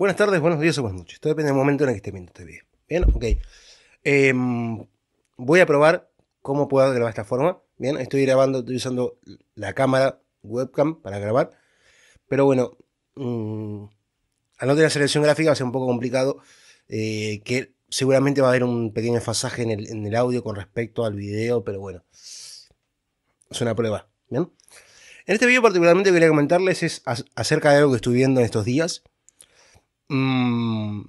Buenas tardes, buenos días o buenas noches. Esto depende del momento en el que esté viendo este video. Bien, ok. Em, voy a probar cómo puedo grabar de esta forma. Bien, estoy grabando, estoy usando la cámara webcam para grabar. Pero bueno, mm, al no tener selección gráfica va a ser un poco complicado. Eh, que seguramente va a haber un pequeño fasaje en el, audio con respecto al video, pero bueno. Es una prueba. Bien. En este video particularmente quería comentarles es acerca de algo que estoy viendo en estos días, Mm,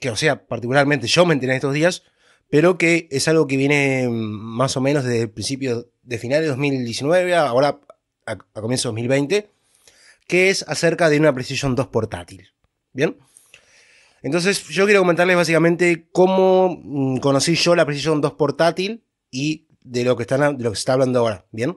que, o sea, particularmente yo me enteré en estos días, pero que es algo que viene mm, más o menos desde el principio de finales de 2019, ahora a, a comienzo de 2020, que es acerca de una Precision 2 portátil. ¿Bien? Entonces, yo quiero comentarles básicamente cómo mm, conocí yo la Precision 2 portátil y de lo que, están, lo que se está hablando ahora. ¿Bien?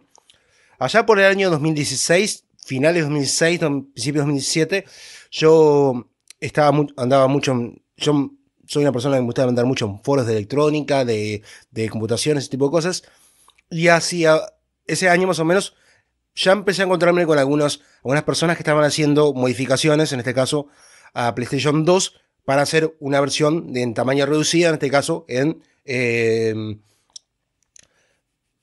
Allá por el año 2016, finales de 2006, principios de 2017. yo estaba andaba mucho yo soy una persona que me gusta andar mucho en foros de electrónica, de, de computación, ese tipo de cosas. Y hacia ese año más o menos ya empecé a encontrarme con algunas algunas personas que estaban haciendo modificaciones, en este caso a PlayStation 2, para hacer una versión en tamaño reducida, en este caso en, em,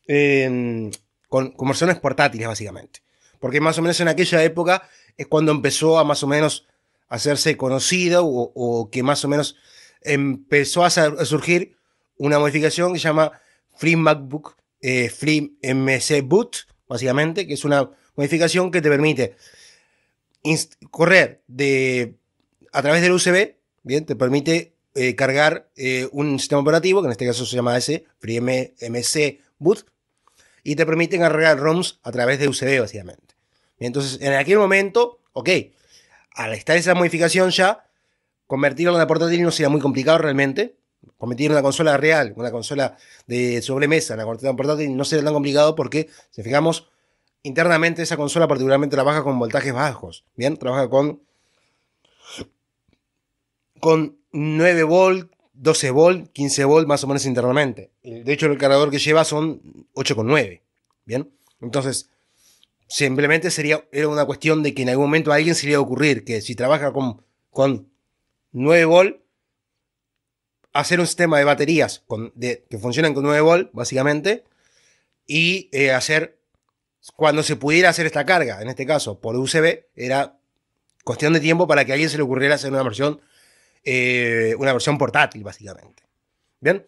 em, con versiones portátiles básicamente. Porque más o menos en aquella época es cuando empezó a más o menos hacerse conocido o, que más o menos empezó a, surgir una modificación que se llama Free MacBook, eh, Free MC Boot, básicamente, que es una modificación que te permite correr de, a través del USB, bien, te permite eh, cargar eh, un sistema operativo, que en este caso se llama ese, FreeMC Boot, y te permite cargar ROMs a través de USB, básicamente. entonces, en aquel momento, ok, al estar esa modificación ya, convertirlo en una portátil no sería muy complicado realmente. Convertir una consola real, una consola de sobremesa, una portátil, no sería tan complicado porque, si fijamos, internamente esa consola particularmente trabaja con voltajes bajos, ¿bien? Trabaja con, con 9 volt, 12 volt, 15 volt más o menos internamente. De hecho, el cargador que lleva son 8,9, ¿bien? Entonces, simplemente sería era una cuestión de que en algún momento a alguien se le iba a ocurrir que si trabaja con, con 9 v hacer un sistema de baterías con, que funcionan con 9 v básicamente, y eh, hacer, cuando se pudiera hacer esta carga, en este caso por USB, era cuestión de tiempo para que a alguien se le ocurriera hacer una versión, eh, una versión portátil, básicamente. ¿Bien?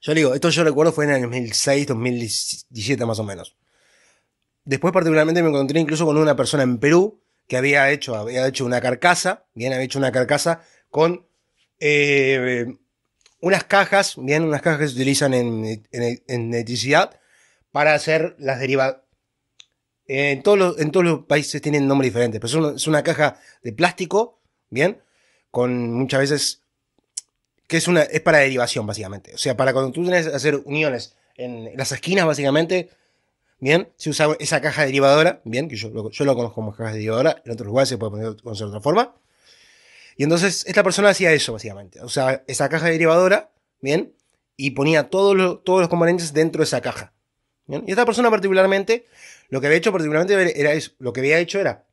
Yo digo, esto yo recuerdo fue en el 2006, 2017 más o menos. Después particularmente me encontré incluso con una persona en Perú que había hecho, había hecho una carcasa, bien, hecho una carcasa con eh, unas cajas, bien, unas cajas que se utilizan en, en, electricidad para hacer las derivadas. Eh, en todos, los, en todos los países tienen nombre diferentes, pero es una, es una caja de plástico, bien, con muchas veces que es una es para derivación básicamente, o sea, para cuando tú tienes que hacer uniones en las esquinas básicamente, Bien, se usaba esa caja derivadora, bien, que yo, lo, yo lo conozco como caja derivadora, en otros lugares se puede poner de otra forma. Y entonces esta persona hacía eso, básicamente. O sea, esa caja derivadora, bien, y ponía todos los, todos los componentes dentro de esa caja. Y esta persona particularmente, lo que había hecho particularmente era eso, lo que había hecho era,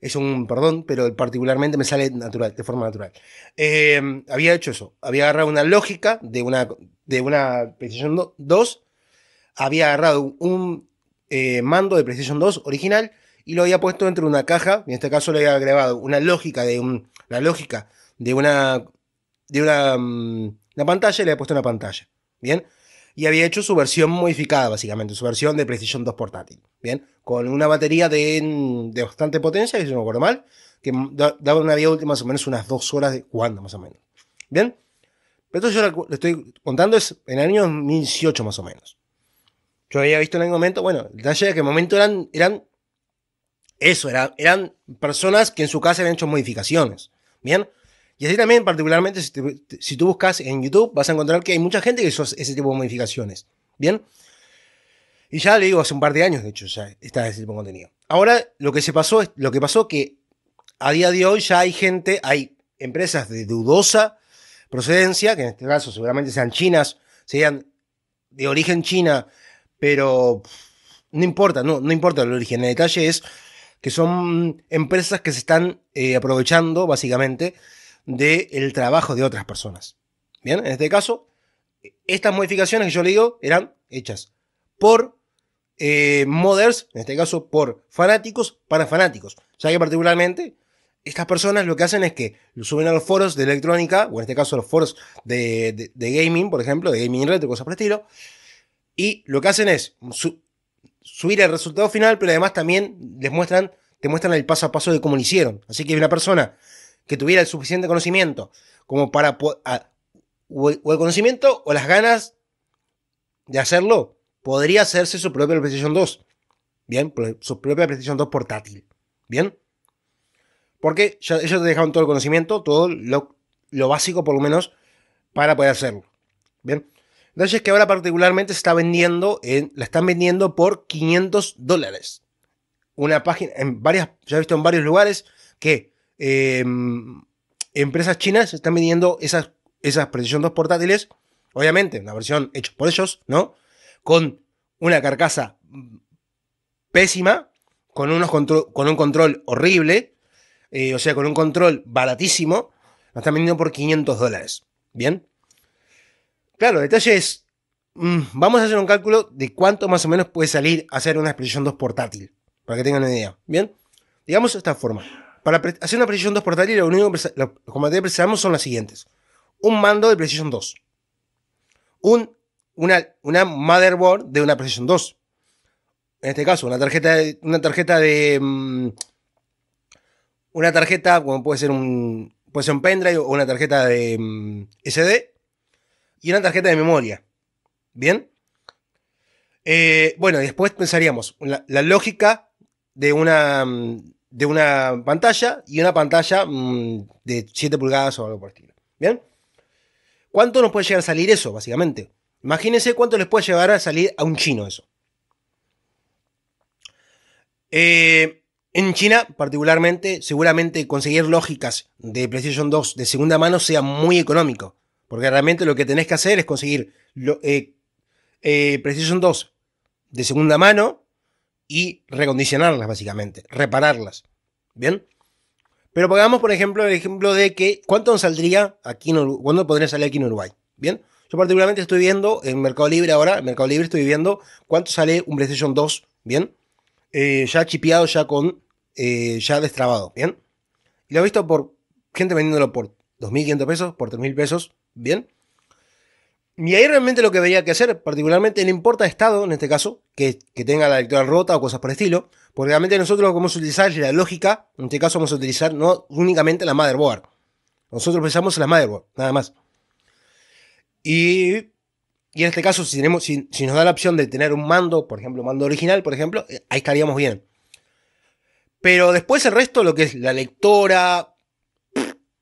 es un perdón, pero particularmente me sale natural, de forma natural. Eh, había hecho eso, había agarrado una lógica de una, de una precisión 2 había agarrado un eh, mando de PlayStation 2 original y lo había puesto dentro de una caja, en este caso le había grabado una lógica de la lógica de una de una, mm, pantalla y le había puesto una pantalla, ¿bien? Y había hecho su versión modificada, básicamente, su versión de PlayStation 2 portátil, ¿bien? Con una batería de, bastante potencia, que si no me acuerdo mal, que daba una vida última más o menos unas dos horas de jugando, más o menos, ¿bien? Pero esto yo le estoy contando es en el año 2018 más o menos. Yo había visto en algún momento, bueno, el detalle de que en momento eran, eran eso, era, eran personas que en su casa habían hecho modificaciones. Bien. Y así también, particularmente, si, tú buscas en YouTube, vas a encontrar que hay mucha gente que hizo ese tipo de modificaciones. Bien. Y ya le digo, hace un par de años, de hecho, ya está ese tipo de contenido. Ahora, lo que se pasó es, lo que pasó que a día de hoy ya hay gente, hay empresas de dudosa procedencia, que en este caso seguramente sean chinas, serían de origen china, pero no importa, no, no importa el origen. El detalle es que son empresas que se están eh, aprovechando básicamente del trabajo de otras personas. Bien, en este caso, estas modificaciones que yo le digo eran hechas por eh, modders, en este caso por fanáticos para fanáticos. Ya que particularmente estas personas lo que hacen es que lo suben a los foros de electrónica, o en este caso a los foros de, gaming, por ejemplo, de gaming retro, cosas por el estilo, y lo que hacen es subir el resultado final, pero además también les muestran, te muestran el paso a paso de cómo lo hicieron. Así que una persona que tuviera el suficiente conocimiento como para... o el conocimiento o las ganas de hacerlo, podría hacerse su propia PlayStation 2. Bien, su propia PlayStation 2 portátil. Bien. Porque ellos te dejaron todo el conocimiento, todo lo, lo básico por lo menos, para poder hacerlo. Bien. Entonces que ahora particularmente está vendiendo, la están vendiendo por 500 dólares. Una página, en varias, ya he visto en varios lugares que em, empresas chinas están vendiendo esas, esas 2 portátiles, obviamente, una versión hecha por ellos, ¿no? Con una carcasa pésima, con, unos con un control horrible, eh, o sea, con un control baratísimo, la están vendiendo por 500 dólares. ¿Bien? Claro, el detalle es, mm, vamos a hacer un cálculo de cuánto más o menos puede salir hacer una PlayStation 2 portátil, para que tengan una idea. Bien, digamos de esta forma. Para hacer una precisión 2 portátil, lo único que precisamos son las siguientes. Un mando de precisión 2. Un, una, una motherboard de una precisión 2. En este caso, una tarjeta de... Una tarjeta de mm, una tarjeta, como puede ser un, puede un pendrive o una tarjeta de mm, SD y una tarjeta de memoria. ¿Bien? Eh, bueno, después pensaríamos la, lógica de una, mm, de una pantalla y una pantalla mm, de 7 pulgadas o algo por el estilo. ¿Bien? ¿Cuánto nos puede llegar a salir eso, básicamente? Imagínense cuánto les puede llegar a salir a un chino eso. Eh, en China, particularmente, seguramente conseguir lógicas de PlayStation 2 de segunda mano sea muy económico. Porque realmente lo que tenés que hacer es conseguir lo, eh, eh, Precision 2 de segunda mano y recondicionarlas, básicamente, repararlas. ¿Bien? Pero pongamos, por ejemplo, el ejemplo de que cuánto saldría aquí en Uruguay, podría salir aquí en Uruguay. ¿Bien? Yo particularmente estoy viendo en Mercado Libre ahora, en Mercado Libre estoy viendo cuánto sale un PlayStation 2, ¿bien? Eh, ya chipeado, ya con, ya destrabado, ¿bien? Y lo he visto por gente vendiéndolo por 2.500 pesos, por 3.000 pesos, Bien. Y ahí realmente lo que debería que hacer, particularmente no importa estado, en este caso, que, tenga la lectura rota o cosas por el estilo, porque realmente nosotros lo que vamos a utilizar la lógica, en este caso vamos a utilizar no únicamente la motherboard. Nosotros pensamos en la motherboard, nada más. Y, en este caso, si, tenemos, si, nos da la opción de tener un mando, por ejemplo, un mando original, por ejemplo, eh, ahí estaríamos bien. Pero después el resto, lo que es la lectora,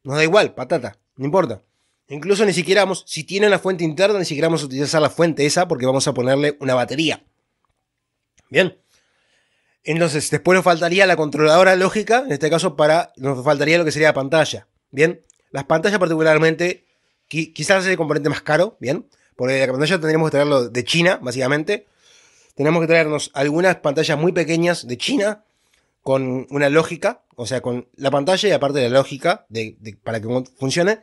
nos da igual, patata, no importa. Incluso ni siquiera vamos, si tiene una fuente interna, ni siquiera vamos a utilizar la fuente esa porque vamos a ponerle una batería. Bien. Entonces, después nos faltaría la controladora lógica, en este caso para, nos faltaría lo que sería la pantalla. Bien. Las pantallas particularmente, quizás es el componente más caro, bien. Porque la pantalla tendríamos que traerlo de China, básicamente. Tenemos que traernos algunas pantallas muy pequeñas de China con una lógica, o sea, con la pantalla y aparte la lógica para que funcione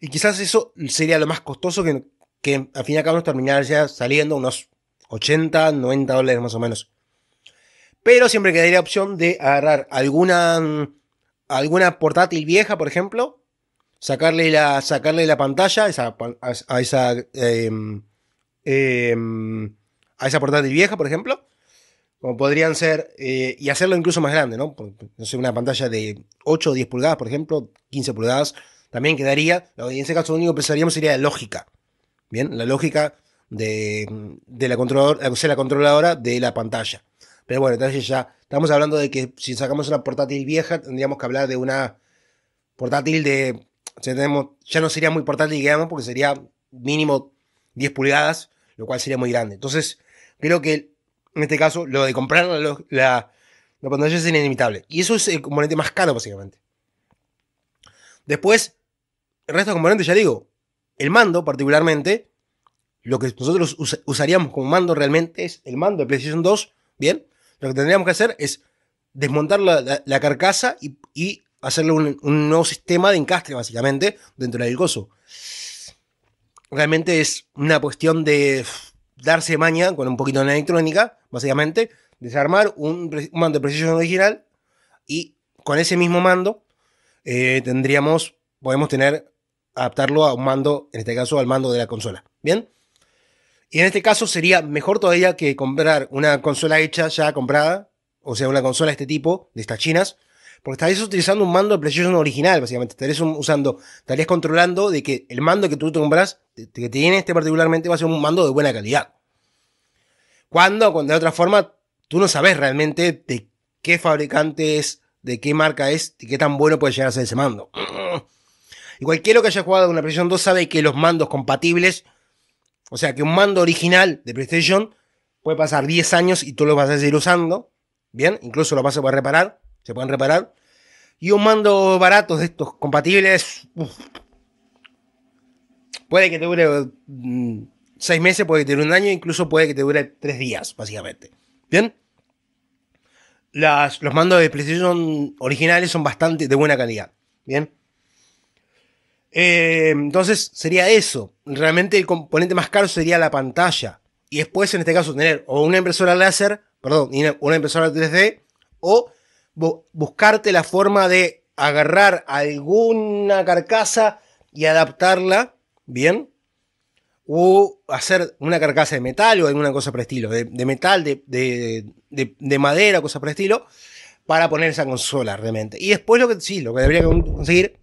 y quizás eso sería lo más costoso que, que al fin y al cabo nos terminaría saliendo unos 80, 90 dólares más o menos. Pero siempre quedaría la opción de agarrar alguna, alguna portátil vieja, por ejemplo, sacarle la, sacarle la pantalla esa, a, esa, em, em, a esa portátil vieja, por ejemplo. Como podrían ser, eh, y hacerlo incluso más grande, ¿no? No sé, una pantalla de 8 o 10 pulgadas, por ejemplo, 15 pulgadas, también quedaría, en ese caso lo único que pensaríamos sería la lógica. Bien, la lógica de, la, controladora, eh, o la controladora de la pantalla. Pero bueno, entonces ya estamos hablando de que si sacamos una portátil vieja, tendríamos que hablar de una portátil de. ya no sería muy portátil, digamos, porque sería mínimo 10 pulgadas, lo cual sería muy grande. Entonces, creo que en este caso, lo de comprar la, pantalla es inimitable. Y eso es el eh, componente más caro, básicamente. Después, el resto de componentes, ya digo, el mando particularmente, lo que nosotros usaríamos como mando realmente es el mando de PlayStation 2, ¿bien? Lo que tendríamos que hacer es desmontar la, carcasa y, hacerle un, nuevo sistema de encastre básicamente, dentro del coso. Realmente es una cuestión de darse maña con un poquito de electrónica, básicamente, desarmar un, mando de Playstation original y con ese mismo mando eh, tendríamos, podemos tener adaptarlo a un mando, en este caso al mando de la consola. ¿Bien? Y en este caso sería mejor todavía que comprar una consola hecha, ya comprada, o sea, una consola de este tipo, de estas chinas, porque estarías utilizando un mando de PlayStation original, básicamente. Estarías usando, estarías controlando de que el mando que tú te compras, que tiene este particularmente, va a ser un mando de buena calidad. Cuando, cuando de otra forma, tú no sabes realmente de qué fabricante es, de qué marca es, y qué tan bueno puede llegar a ser ese mando. Y cualquiera que haya jugado con la PlayStation 2 sabe que los mandos compatibles, o sea, que un mando original de PlayStation puede pasar 10 años y tú lo vas a seguir usando, ¿bien? Incluso lo vas a poder reparar, se pueden reparar. Y un mando barato de estos compatibles, puede que te dure 6 mm, meses, puede que te dure un año, incluso puede que te dure 3 días, básicamente. ¿Bien? los mandos de PlayStation originales son bastante de buena calidad. ¿Bien? Eh, entonces sería eso. Realmente el componente más caro sería la pantalla. Y después, en este caso, tener o una impresora láser, perdón, una impresora 3D, o buscarte la forma de agarrar alguna carcasa y adaptarla, ¿bien? O hacer una carcasa de metal o alguna cosa por estilo, de, metal, de, de madera, cosa por estilo, para poner esa consola realmente. Y después lo que sí, lo que debería conseguir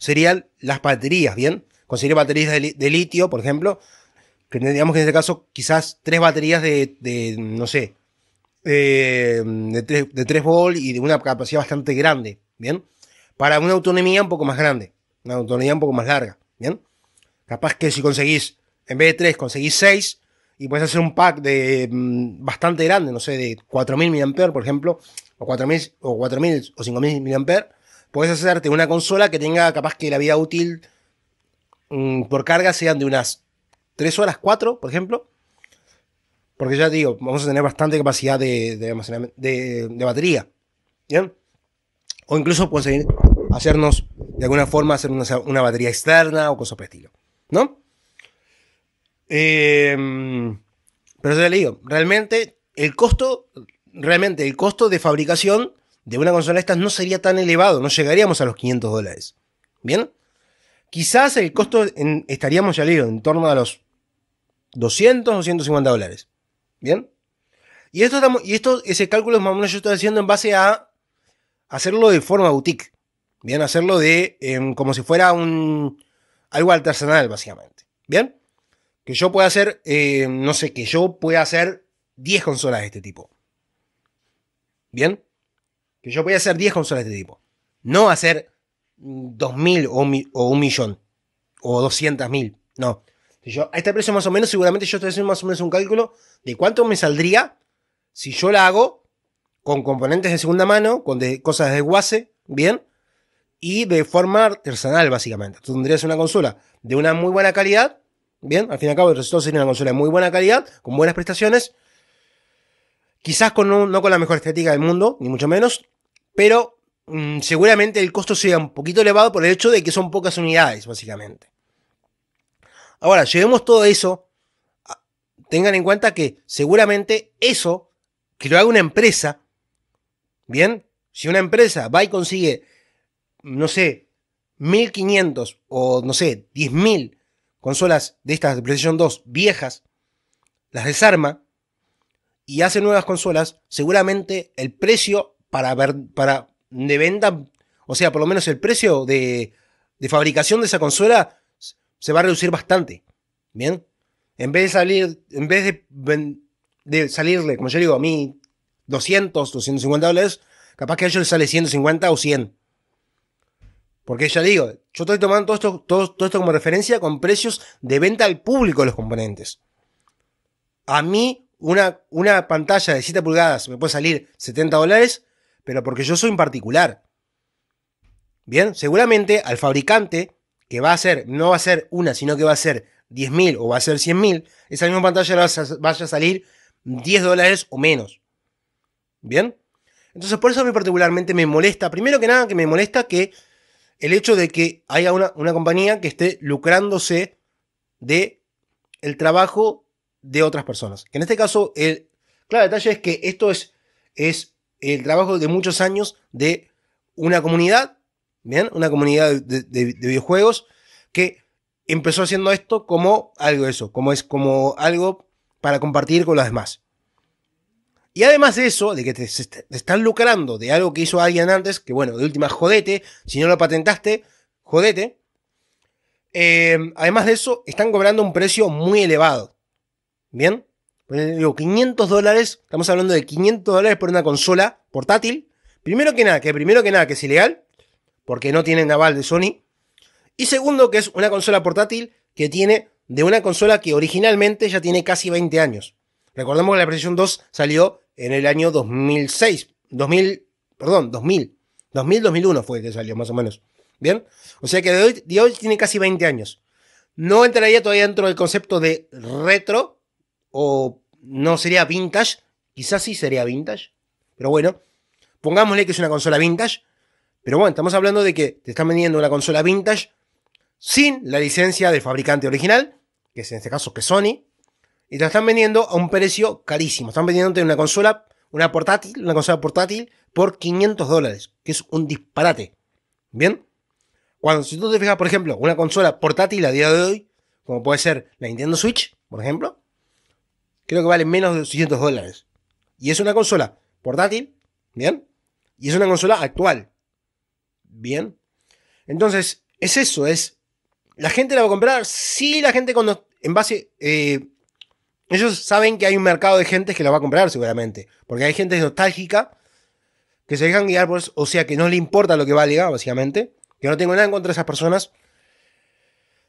serían las baterías, ¿bien? Conseguir baterías de, litio, por ejemplo, que tendríamos que en este caso quizás tres baterías de, no sé, eh, de, 3, y de una capacidad bastante grande, ¿bien? Para una autonomía un poco más grande, una autonomía un poco más larga, ¿bien? Capaz que si conseguís, en vez de tres, conseguís seis y puedes hacer un pack de mm, bastante grande, no sé, de 4.000 mAh, por ejemplo, o 4.000 o, 4000, o 5.000 mAh, Puedes hacerte una consola que tenga capaz que la vida útil mm, por carga sean de unas 3 horas, 4, por ejemplo. Porque ya te digo, vamos a tener bastante capacidad de, batería. ¿Bien? O incluso puedes hacernos, de alguna forma, hacer una, batería externa o cosas por el estilo. ¿No? Em, pero ya te digo, realmente el costo, realmente el costo de fabricación de una consola de estas no sería tan elevado, no llegaríamos a los 500 dólares. ¿Bien? Quizás el costo estaríamos, ya en torno a los 200 o 150 dólares. ¿Bien? Y esto, y esto, ese cálculo es más o menos yo estoy haciendo en base a hacerlo de forma boutique. Bien, hacerlo de em, como si fuera un algo artesanal, básicamente. Bien, que yo pueda hacer, em, no sé, que yo pueda hacer 10 consolas de este tipo. Bien, que yo voy a hacer 10 consolas de este tipo. No hacer 2.000 o, o un millón. O 200.000. No. Si yo, a este precio más o menos, seguramente yo estoy haciendo más o menos un cálculo de cuánto me saldría si yo la hago con componentes de segunda mano, con cosas de guase, bien, y de forma artesanal, básicamente. Tú tendrías una consola de una muy buena calidad, bien, al fin y al cabo, el resultado sería una consola de muy buena calidad, con buenas prestaciones, quizás con un, no con la mejor estética del mundo, ni mucho menos, pero mm, seguramente el costo sea un poquito elevado por el hecho de que son pocas unidades, básicamente. Ahora, llevemos todo eso, tengan en cuenta que seguramente eso, que lo haga una empresa, ¿bien? Si una empresa va y consigue, no sé, 1500 o no sé, 10.000 consolas de estas de PlayStation 2 viejas, las desarma y hace nuevas consolas, seguramente el precio para ver, para de venta, o sea, por lo menos el precio de, de fabricación de esa consola se va a reducir bastante. Bien, en vez de salir, en vez de, de salirle, como yo digo, a mí 200, 250 dólares, capaz que a ellos les sale 150 o 100. Porque ya digo, yo estoy tomando todo esto, todo, todo esto como referencia con precios de venta al público de los componentes. A mí, una, una pantalla de 7 pulgadas me puede salir 70 dólares pero porque yo soy en particular. Bien, seguramente al fabricante que va a ser, no va a ser una, sino que va a ser 10.000 o va a ser 100.000, esa misma pantalla vaya a salir 10 dólares o menos. ¿Bien? Entonces, por eso a mí particularmente me molesta, primero que nada, que me molesta que el hecho de que haya una, compañía que esté lucrándose de el trabajo de otras personas. Que en este caso, el claro detalle es que esto es, es el trabajo de muchos años de una comunidad, ¿bien? Una comunidad de, videojuegos que empezó haciendo esto como algo eso, como es como algo para compartir con los demás. Y además de eso, de que te, están lucrando de algo que hizo alguien antes, que bueno, de última, jodete, si no lo patentaste, jodete. Eh, además de eso, están cobrando un precio muy elevado. ¿Bien? digo, 500 dólares, estamos hablando de 500 dólares por una consola portátil. Primero que nada, que primero que nada que es ilegal, porque no tiene naval de Sony. Y segundo, que es una consola portátil que tiene de una consola que originalmente ya tiene casi 20 años. Recordemos que la PlayStation 2 salió en el año 2006, 2000, perdón, 2000, 2000-2001 fue que salió más o menos. ¿Bien? O sea que de hoy tiene casi 20 años. No entraría todavía dentro del concepto de retro, o no sería vintage, quizás sí sería vintage, pero bueno, pongámosle que es una consola vintage, pero bueno, estamos hablando de que te están vendiendo una consola vintage sin la licencia del fabricante original, que es en este caso que Sony, y te la están vendiendo a un precio carísimo, están vendiéndote una consola, una portátil, una consola portátil por 500 dólares, que es un disparate, ¿bien? Cuando si tú te fijas, por ejemplo, una consola portátil a día de hoy, como puede ser la Nintendo Switch, por ejemplo, creo que vale menos de 600 dólares. Y es una consola portátil, ¿bien? Y es una consola actual, ¿bien? Entonces, es eso, es... La gente la va a comprar, sí, la gente cuando... En base... Eh, ellos saben que hay un mercado de gente que la va a comprar seguramente, porque hay gente nostálgica que se dejan guiar por eso, o sea, que no le importa lo que valga, básicamente. que no tengo nada en contra de esas personas,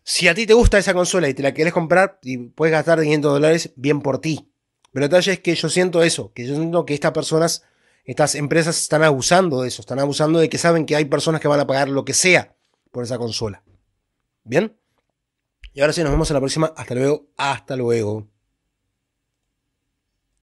si a ti te gusta esa consola y te la quieres comprar y puedes gastar 500 dólares, bien por ti. Pero el detalle es que yo siento eso, que yo siento que estas personas, estas empresas están abusando de eso, están abusando de que saben que hay personas que van a pagar lo que sea por esa consola. ¿Bien? Y ahora sí, nos vemos en la próxima. Hasta luego. Hasta luego.